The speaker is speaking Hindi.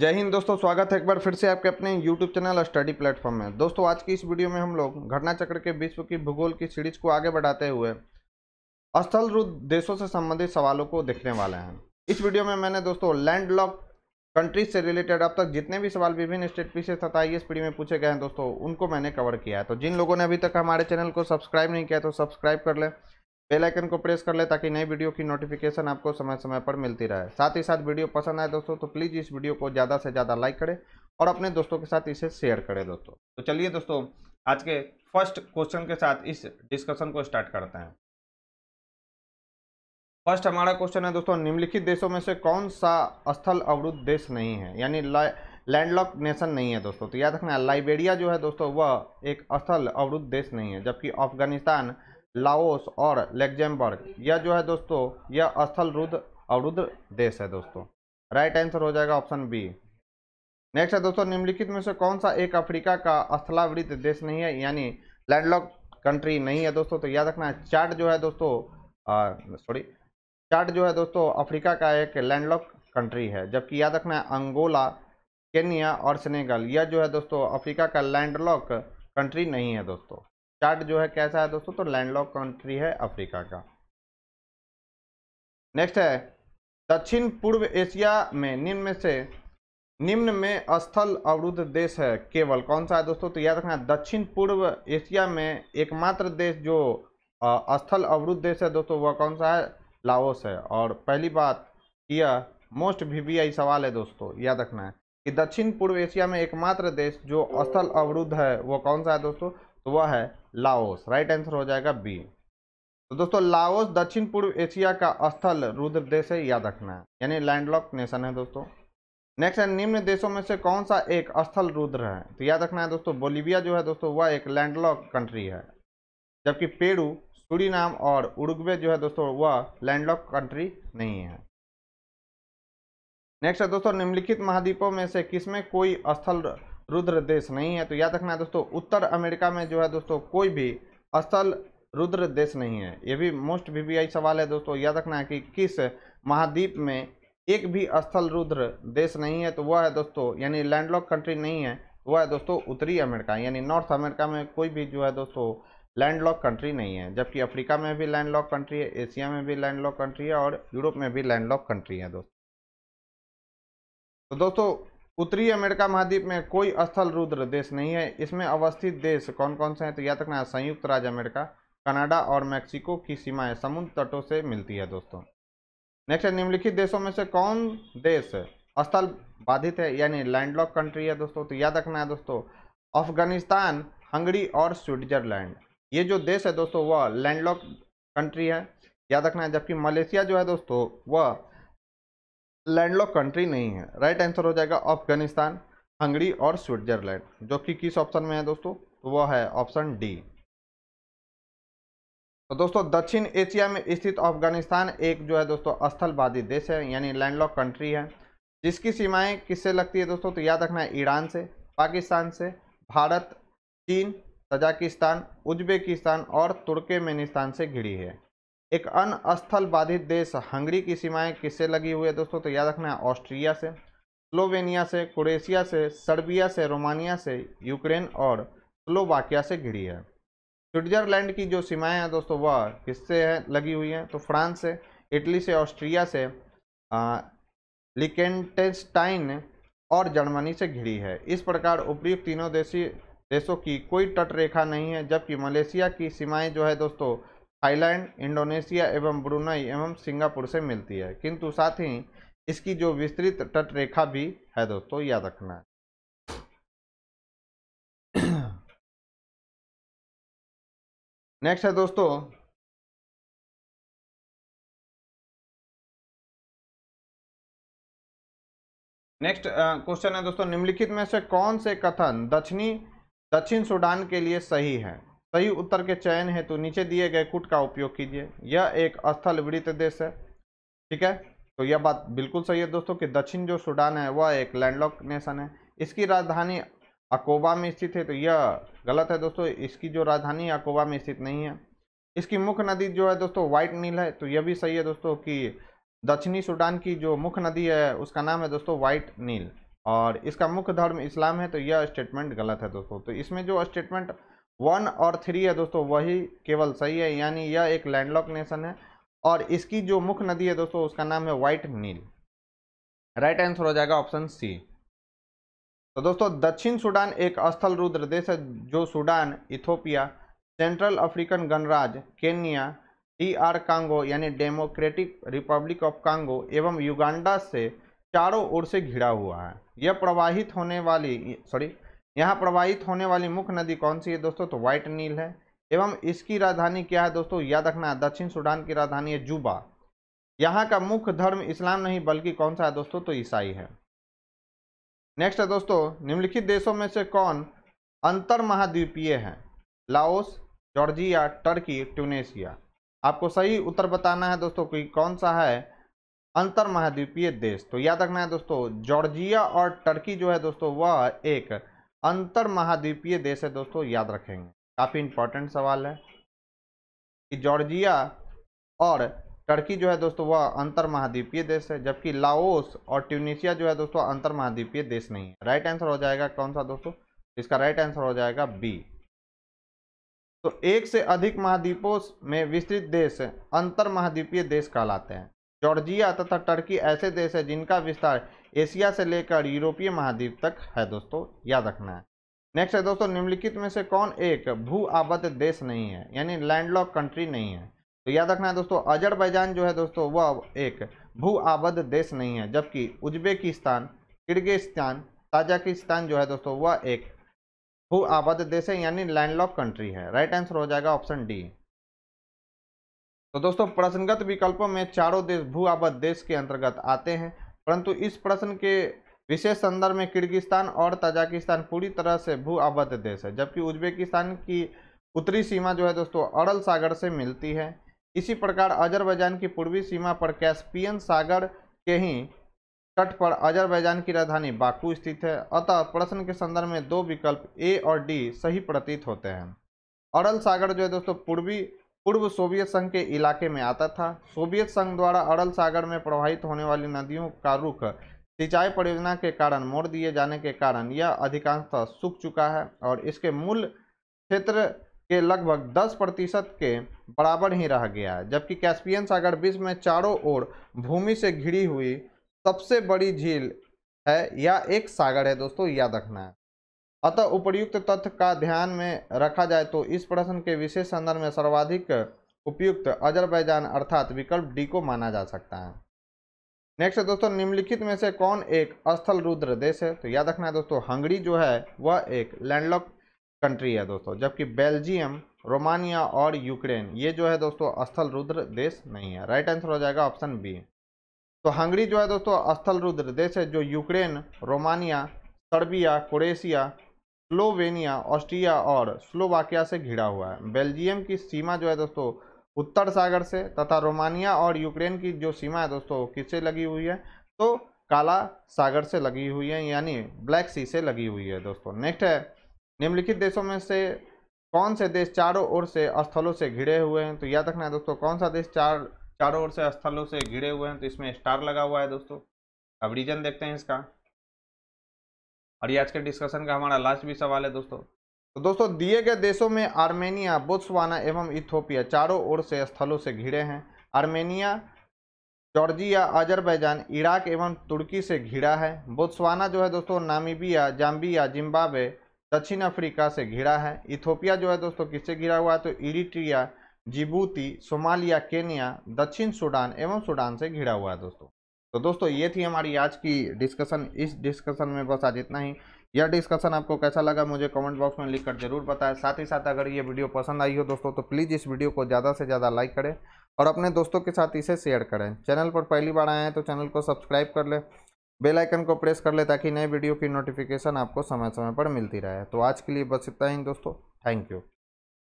जय हिंद दोस्तों स्वागत है एक बार फिर से आपके अपने YouTube चैनल स्टडी प्लेटफॉर्म में दोस्तों आज की इस वीडियो में हम लोग घटना चक्र के विश्व की भूगोल की सीरीज को आगे बढ़ाते हुए स्थल रूप देशों से संबंधित सवालों को देखने वाले हैं इस वीडियो में मैंने दोस्तों लैंडलॉक कंट्रीज से रिलेटेड अब तक जितने भी सवाल विभिन्न स्टेट पी से तथा आई में पूछे गए हैं दोस्तों उनको मैंने कवर किया है तो जिन लोगों ने अभी तक हमारे चैनल को सब्सक्राइब नहीं किया तो सब्सक्राइब कर लें बेल आइकन को प्रेस कर ले ताकि नई वीडियो की नोटिफिकेशन आपको समय समय पर मिलती रहे साथ ही साथ वीडियो पसंद आए दोस्तों तो प्लीज़ इस वीडियो को ज़्यादा से ज़्यादा लाइक करें और अपने दोस्तों के साथ इसे शेयर करें दोस्तों तो चलिए दोस्तों आज के फर्स्ट क्वेश्चन के साथ इस डिस्कशन को स्टार्ट करते हैं फर्स्ट हमारा क्वेश्चन है दोस्तों निम्नलिखित देशों में से कौन सा स्थल अवरुद्ध देश नहीं है यानी लैंडलॉक नेशन नहीं है दोस्तों तो याद रखना लाइबेरिया जो है दोस्तों वह एक स्थल अवरुद्ध देश नहीं है जबकि अफगानिस्तान लाओस और लेग्जेमबर्ग यह जो है दोस्तों यह स्थल रुद्र अवरुद्र देश है दोस्तों राइट आंसर हो जाएगा ऑप्शन बी नेक्स्ट है दोस्तों निम्नलिखित में से कौन सा एक अफ्रीका का स्थलावृत देश नहीं है यानी लैंडलॉक कंट्री नहीं है दोस्तों तो याद रखना है चार्ट जो है दोस्तों सॉरी चार्ट जो है दोस्तों अफ्रीका का एक लैंडलॉक कंट्री है जबकि याद रखना है अंगोला केन्या और सेनेगल यह जो है दोस्तों अफ्रीका का लैंडलॉक कंट्री नहीं है दोस्तों चार्ट जो है कैसा है दोस्तों तो लैंडलॉक कंट्री है अफ्रीका का नेक्स्ट है दक्षिण पूर्व एशिया में निम्न में से निम्न में स्थल अवरुद्ध देश है केवल कौन सा है दोस्तों तो याद रखना दक्षिण पूर्व एशिया में एकमात्र देश जो स्थल अवरुद्ध देश है दोस्तों वह कौन सा है लाओस है और पहली बात यह मोस्ट वीवीआई सवाल है दोस्तों याद रखना है कि दक्षिण पूर्व एशिया में एकमात्र देश जो स्थल अवरुद्ध है वह कौन सा है दोस्तों तो वह है लाओस राइट आंसर हो जाएगा बी तो दोस्तों लाओस दक्षिण पूर्व एशिया का स्थल रुद्र देश है याद रखना है यानी लैंडलॉक नेशन है दोस्तों नेक्स्ट है निम्न देशों में से कौन सा एक स्थल रुद्र है तो याद रखना है दोस्तों बोलीविया जो है दोस्तों वह एक लैंडलॉक कंट्री है जबकि पेरू सूरीनाम और उरुग्वे जो है दोस्तों वह लैंडलॉक कंट्री नहीं है नेक्स्ट है दोस्तों निम्नलिखित महाद्वीपों में से किसमें कोई स्थल रुद्र देश नहीं है तो याद रखना दोस्तों उत्तर अमेरिका में जो है दोस्तों कोई भी असल रुद्र देश नहीं है ये भी मोस्ट वी सवाल है दोस्तों याद रखना है कि किस महाद्वीप में एक भी स्थल रुद्र देश नहीं है तो वह है दोस्तों यानी लैंडलॉक कंट्री नहीं है वह है दोस्तों उत्तरी अमेरिका यानी नॉर्थ अमेरिका में कोई भी जो है दोस्तों लैंडलॉक कंट्री नहीं है जबकि अफ्रीका में भी लैंडलॉक कंट्री है एशिया में भी लैंडलॉक कंट्री है और यूरोप में भी लैंडलॉक कंट्री है दोस्तों तो दोस्तों उत्तरी अमेरिका महाद्वीप में कोई स्थल रुद्र देश नहीं है इसमें अवस्थित देश कौन कौन से हैं तो याद रखना है संयुक्त राज्य अमेरिका कनाडा और मैक्सिको की सीमाएं समुद्र तटों से मिलती है दोस्तों नेक्स्ट है निम्नलिखित देशों में से कौन देश स्थल बाधित है यानी लैंडलॉक कंट्री है दोस्तों तो याद रखना है दोस्तों अफगानिस्तान हंगरी और स्विट्जरलैंड ये जो देश है दोस्तों वह लैंडलॉक कंट्री है याद रखना है जबकि मलेशिया जो है दोस्तों वह लैंडलॉक कंट्री नहीं है राइट आंसर हो जाएगा अफगानिस्तान हंगरी और स्विट्जरलैंड जो कि किस ऑप्शन में है दोस्तों तो वह है ऑप्शन डी तो दोस्तों दक्षिण एशिया में स्थित अफगानिस्तान एक जो है दोस्तों स्थलवादी देश है यानी लैंडलॉक कंट्री है जिसकी सीमाएं किससे लगती है दोस्तों तो याद रखना है ईरान से पाकिस्तान से भारत चीन तजाकिस्तान उज्बेकिस्तान और तुर्कमेनिस्तान से घिरी है एक अन्य स्थल बाधित देश हंगरी की सीमाएं किससे लगी हुई है दोस्तों तो याद रखना है ऑस्ट्रिया से स्लोवेनिया से क्रोएशिया से सर्बिया से रोमानिया से यूक्रेन और स्लोवाकिया से घिरी है स्विट्जरलैंड की जो सीमाएं हैं दोस्तों वह किससे है लगी हुई हैं तो फ्रांस से इटली से ऑस्ट्रिया से लिकेंटेस्टाइन और जर्मनी से घिरी है इस प्रकार उपयुक्त तीनों देशी देशों की कोई तटरेखा नहीं है जबकि मलेशिया की सीमाएं जो है दोस्तों थाईलैंड इंडोनेशिया एवं ब्रुनई एवं सिंगापुर से मिलती है किंतु साथ ही इसकी जो विस्तृत तटरेखा भी है दोस्तों याद रखना है नेक्स्ट है दोस्तों नेक्स्ट क्वेश्चन है दोस्तों निम्नलिखित में से कौन से कथन दक्षिणी दक्षिण सूडान के लिए सही है सही उत्तर के चयन है तो नीचे दिए गए कुट का उपयोग कीजिए यह एक स्थल वृत्त देश है ठीक है तो यह बात बिल्कुल सही है दोस्तों कि दक्षिण जो सूडान है वह एक लैंडलॉक नेशन है इसकी राजधानी अकोबा में स्थित है तो यह गलत है दोस्तों इसकी जो राजधानी अकोबा में स्थित नहीं है इसकी मुख्य नदी जो है दोस्तों व्हाइट नील है तो यह भी सही है दोस्तों कि दक्षिणी सूडान की जो मुख्य नदी है उसका नाम है दोस्तों व्हाइट नील और इसका मुख्य धर्म इस्लाम है तो यह स्टेटमेंट गलत है दोस्तों तो इसमें जो स्टेटमेंट वन और थ्री है दोस्तों वही केवल सही है यानी यह एक लैंडलॉक नेशन है और इसकी जो मुख्य नदी है दोस्तों उसका नाम है वाइट नील राइट आंसर हो जाएगा ऑप्शन सी तो दोस्तों दक्षिण सूडान एक स्थल रुद्र देश है जो सूडान इथोपिया सेंट्रल अफ्रीकन गणराज्य केन्या डी आर कांगो यानी डेमोक्रेटिक रिपब्लिक ऑफ कांगो एवं युगांडा से चारों ओर से घिरा हुआ है यह प्रवाहित होने वाली सॉरी यहाँ प्रवाहित होने वाली मुख्य नदी कौन सी है दोस्तों तो व्हाइट नील है एवं इसकी राजधानी क्या है दोस्तों याद रखना है दक्षिण सूडान की राजधानी है जूबा यहाँ का मुख्य धर्म इस्लाम नहीं बल्कि कौन सा है दोस्तों तो ईसाई है नेक्स्ट है दोस्तों निम्नलिखित देशों में से कौन अंतर महाद्वीपीय है लाओस जॉर्जिया टर्की ट्यूनेशिया आपको सही उत्तर बताना है दोस्तों कि कौन सा है अंतर महाद्वीपीय देश तो याद रखना है दोस्तों जॉर्जिया और टर्की जो है दोस्तों वह एक अंतर महाद्वीपीय देश है दोस्तों याद रखेंगे काफ़ी इंपॉर्टेंट सवाल है कि जॉर्जिया और टर्की जो है दोस्तों वह अंतर महाद्वीपीय देश है जबकि लाओस और ट्यूनिशिया जो है दोस्तों अंतर महाद्वीपीय देश नहीं है राइट आंसर हो जाएगा कौन सा दोस्तों इसका राइट आंसर हो जाएगा बी तो एक से अधिक महाद्वीपों में विस्तृत देश अंतर महाद्वीपीय देश कहलाते हैं जॉर्जिया तथा टर्की ऐसे देश है जिनका विस्तार एशिया से लेकर यूरोपीय महाद्वीप तक है दोस्तों याद रखना है नेक्स्ट है दोस्तों निम्नलिखित में से कौन एक भू आबद्ध देश नहीं है यानी लैंडलॉक कंट्री नहीं है तो याद रखना है दोस्तों अजरबैजान जो है दोस्तों वह एक भू आबद्ध देश नहीं है जबकि उज्बेकिस्तान किर्गिस्तान ताजाकिस्तान जो है दोस्तों वह एक भू आबद्ध देश है यानी लैंडलॉक कंट्री है राइट आंसर हो जाएगा ऑप्शन डी तो दोस्तों प्रश्नगत विकल्पों में चारों देश भू आबद्ध देश के अंतर्गत आते हैं परंतु इस प्रश्न के विशेष संदर्भ में किर्गिस्तान और ताजाकिस्तान पूरी तरह से भू आबद्ध देश है जबकि उज्बेकिस्तान की उत्तरी सीमा जो है दोस्तों अरल सागर से मिलती है इसी प्रकार अजरबैजान की पूर्वी सीमा पर कैस्पियन सागर के ही तट पर अजरबैजान की राजधानी बाकू स्थित है अतः प्रश्न के संदर्भ में दो विकल्प ए और डी सही प्रतीत होते हैं अरल सागर जो है दोस्तों पूर्वी पूर्व सोवियत संघ के इलाके में आता था सोवियत संघ द्वारा अरल सागर में प्रवाहित होने वाली नदियों का रुख सिंचाई परियोजना के कारण मोड़ दिए जाने के कारण यह अधिकांशतः सूख चुका है और इसके मूल क्षेत्र के लगभग 10 प्रतिशत के बराबर ही रह गया है जबकि कैस्पियन सागर विश्व में चारों ओर भूमि से घिरी हुई सबसे बड़ी झील है या एक सागर है दोस्तों याद रखना है अतः उपर्युक्त तथ्य का ध्यान में रखा जाए तो इस प्रश्न के विशेष संदर्भ में सर्वाधिक उपयुक्त अजरबैजान अर्थात विकल्प डी को माना जा सकता है नेक्स्ट दोस्तों निम्नलिखित में से कौन एक स्थल रुद्र देश है तो याद रखना है दोस्तों हंगरी जो है वह एक लैंडलॉक कंट्री है दोस्तों जबकि बेल्जियम रोमानिया और यूक्रेन ये जो है दोस्तों स्थल रुद्र देश नहीं है राइट आंसर हो जाएगा ऑप्शन बी तो हंगरी जो है दोस्तों स्थल रुद्र देश है जो Ukraine Romania Serbia Croatia Slovenia Austria और स्लोवाकिया से घिरा हुआ है बेल्जियम की सीमा जो है दोस्तों उत्तर सागर से तथा रोमानिया और यूक्रेन की जो सीमा है दोस्तों किससे लगी हुई है तो काला सागर से लगी हुई है यानी ब्लैक सी से लगी हुई है दोस्तों नेक्स्ट है निम्नलिखित देशों में से कौन से देश चारों ओर से स्थलों से घिरे हुए हैं तो याद रखना है दोस्तों कौन सा देश चार चारों ओर से स्थलों से घिरे हुए हैं तो इसमें स्टार लगा हुआ है दोस्तों अब रीजन देखते हैं इसका और ये आज के डिस्कशन का हमारा लास्ट भी सवाल है दोस्तों तो दोस्तों दिए गए देशों में आर्मेनिया बोत्सवाना एवं इथोपिया चारों ओर से स्थलों से घिरे हैं आर्मेनिया जॉर्जिया अजरबैजान इराक एवं तुर्की से घिरा है बोत्सवाना जो है दोस्तों नामीबिया जाम्बिया जिम्बाब्वे दक्षिण अफ्रीका से घिरा है इथोपिया जो है दोस्तों किससे घिरा हुआ है तो इरिट्रिया जिबूती सोमालिया केनिया दक्षिण सूडान एवं सूडान से घिरा हुआ है दोस्तों तो दोस्तों ये थी हमारी आज की डिस्कशन इस डिस्कशन में बस आज इतना ही यह डिस्कशन आपको कैसा लगा मुझे कमेंट बॉक्स में लिखकर जरूर बताएं साथ ही साथ अगर ये वीडियो पसंद आई हो दोस्तों तो प्लीज़ इस वीडियो को ज़्यादा से ज़्यादा लाइक करें और अपने दोस्तों के साथ इसे शेयर करें चैनल पर पहली बार आए हैं तो चैनल को सब्सक्राइब कर लें बेल आइकन को प्रेस कर लें ताकि नए वीडियो की नोटिफिकेशन आपको समय समय पर मिलती रहे तो आज के लिए बस इतना ही दोस्तों थैंक यू